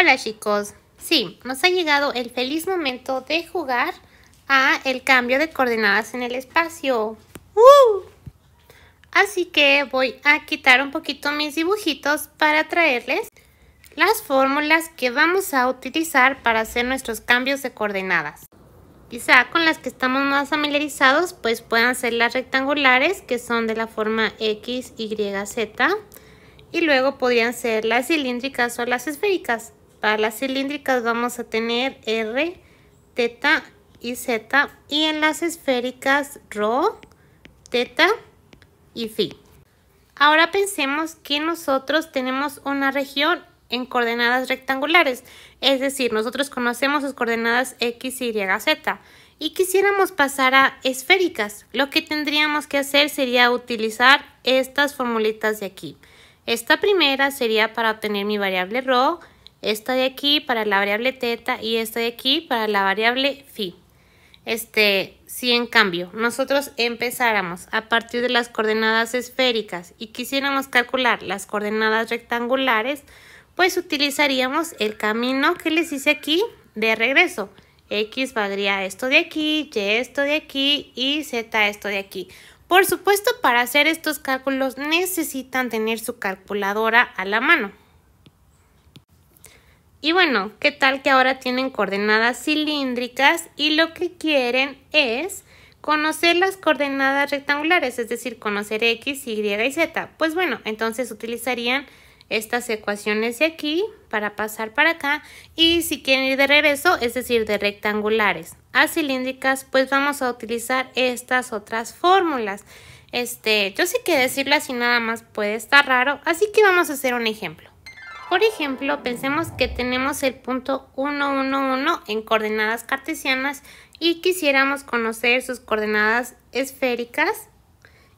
Hola chicos, sí, nos ha llegado el feliz momento de jugar a el cambio de coordenadas en el espacio. Así que voy a quitar un poquito mis dibujitos para traerles las fórmulas que vamos a utilizar para hacer nuestros cambios de coordenadas. Quizá con las que estamos más familiarizados pues puedan ser las rectangulares que son de la forma X, Y, Z y luego podrían ser las cilíndricas o las esféricas. Para las cilíndricas vamos a tener R, teta y Z. Y en las esféricas, Rho, teta y phi. Ahora pensemos que nosotros tenemos una región en coordenadas rectangulares, es decir, nosotros conocemos sus coordenadas x, y, z y quisiéramos pasar a esféricas. Lo que tendríamos que hacer sería utilizar estas formulitas de aquí. Esta primera sería para obtener mi variable rho esta de aquí para la variable teta y esta de aquí para la variable phi. Este, si en cambio nosotros empezáramos a partir de las coordenadas esféricas y quisiéramos calcular las coordenadas rectangulares, pues utilizaríamos el camino que les hice aquí de regreso. X valdría esto de aquí, Y esto de aquí y Z esto de aquí. Por supuesto, para hacer estos cálculos necesitan tener su calculadora a la mano. Y bueno, ¿qué tal que ahora tienen coordenadas cilíndricas y lo que quieren es conocer las coordenadas rectangulares, es decir, conocer x, y y z? Pues bueno, entonces utilizarían estas ecuaciones de aquí para pasar para acá y si quieren ir de regreso, es decir, de rectangulares a cilíndricas, pues vamos a utilizar estas otras fórmulas. Este, yo sé que decirlas así nada más puede estar raro, así que vamos a hacer un ejemplo. Por ejemplo, pensemos que tenemos el punto 1, 1, en coordenadas cartesianas y quisiéramos conocer sus coordenadas esféricas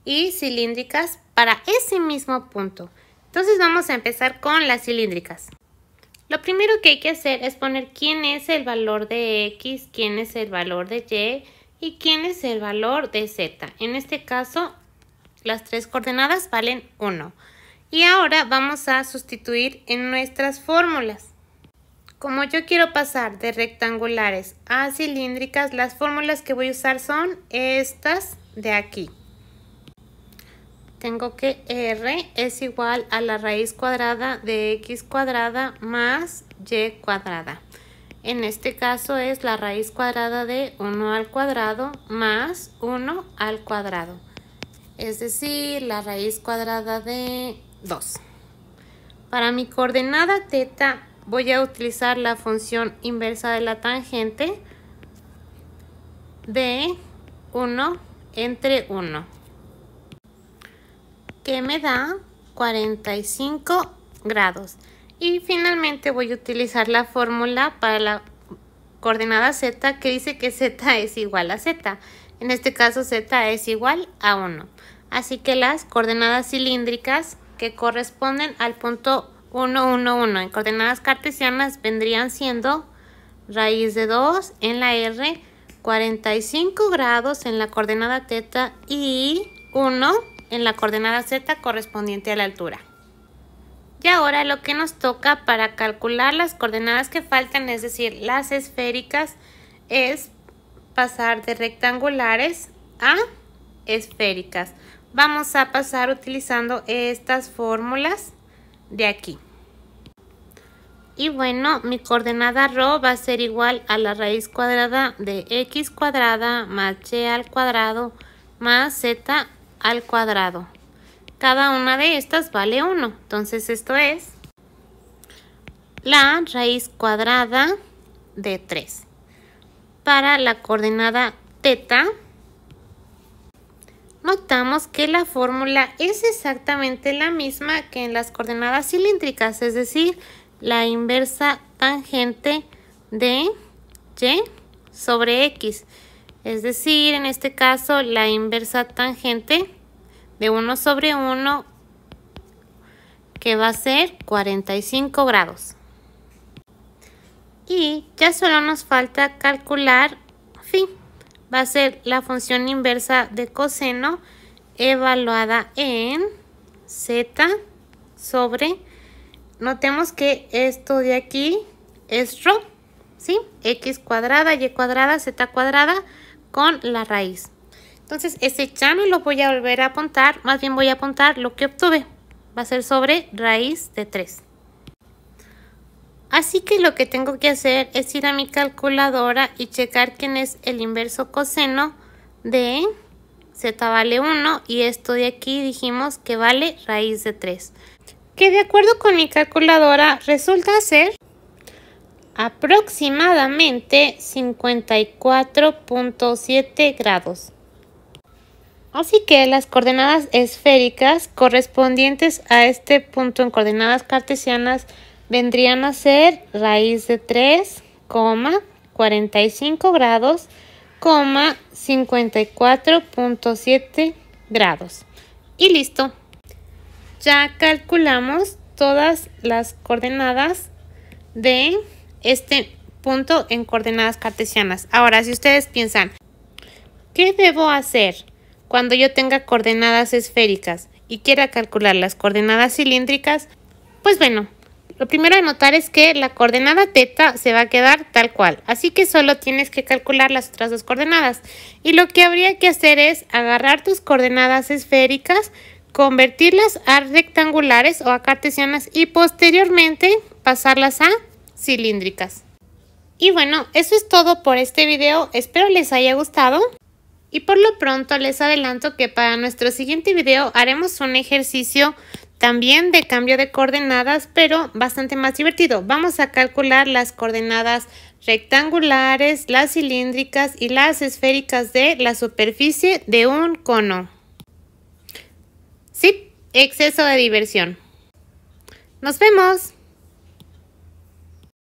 y cilíndricas para ese mismo punto. Entonces vamos a empezar con las cilíndricas. Lo primero que hay que hacer es poner quién es el valor de X, quién es el valor de Y y quién es el valor de Z. En este caso, las tres coordenadas valen 1. Y ahora vamos a sustituir en nuestras fórmulas. Como yo quiero pasar de rectangulares a cilíndricas, las fórmulas que voy a usar son estas de aquí. Tengo que R es igual a la raíz cuadrada de X cuadrada más Y cuadrada. En este caso es la raíz cuadrada de 1 al cuadrado más 1 al cuadrado. Es decir, la raíz cuadrada de 2. Para mi coordenada teta voy a utilizar la función inversa de la tangente de 1 entre 1, que me da 45 grados. Y finalmente voy a utilizar la fórmula para la coordenada z que dice que z es igual a z. En este caso z es igual a 1. Así que las coordenadas cilíndricas que corresponden al punto 1, 1, 1. En coordenadas cartesianas vendrían siendo raíz de 2 en la R, 45 grados en la coordenada teta y 1 en la coordenada z correspondiente a la altura. Y ahora lo que nos toca para calcular las coordenadas que faltan, es decir, las esféricas, es pasar de rectangulares a esféricas vamos a pasar utilizando estas fórmulas de aquí. Y bueno, mi coordenada rho va a ser igual a la raíz cuadrada de x cuadrada más y al cuadrado más z al cuadrado. Cada una de estas vale 1. Entonces esto es la raíz cuadrada de 3. Para la coordenada teta notamos que la fórmula es exactamente la misma que en las coordenadas cilíndricas, es decir, la inversa tangente de y sobre x. Es decir, en este caso, la inversa tangente de 1 sobre 1 que va a ser 45 grados. Y ya solo nos falta calcular phi va a ser la función inversa de coseno evaluada en z sobre, notemos que esto de aquí es rho, ¿sí? x cuadrada, y cuadrada, z cuadrada con la raíz. Entonces, ese chano lo voy a volver a apuntar, más bien voy a apuntar lo que obtuve. Va a ser sobre raíz de 3. Así que lo que tengo que hacer es ir a mi calculadora y checar quién es el inverso coseno de z vale 1 y esto de aquí dijimos que vale raíz de 3. Que de acuerdo con mi calculadora resulta ser aproximadamente 54.7 grados. Así que las coordenadas esféricas correspondientes a este punto en coordenadas cartesianas vendrían a ser raíz de 3,45 grados, 54.7 grados. Y listo. Ya calculamos todas las coordenadas de este punto en coordenadas cartesianas. Ahora, si ustedes piensan, ¿qué debo hacer cuando yo tenga coordenadas esféricas y quiera calcular las coordenadas cilíndricas? Pues bueno, lo primero a notar es que la coordenada teta se va a quedar tal cual, así que solo tienes que calcular las otras dos coordenadas. Y lo que habría que hacer es agarrar tus coordenadas esféricas, convertirlas a rectangulares o a cartesianas y posteriormente pasarlas a cilíndricas. Y bueno, eso es todo por este video, espero les haya gustado. Y por lo pronto les adelanto que para nuestro siguiente video haremos un ejercicio también de cambio de coordenadas, pero bastante más divertido. Vamos a calcular las coordenadas rectangulares, las cilíndricas y las esféricas de la superficie de un cono. Sí, exceso de diversión. ¡Nos vemos!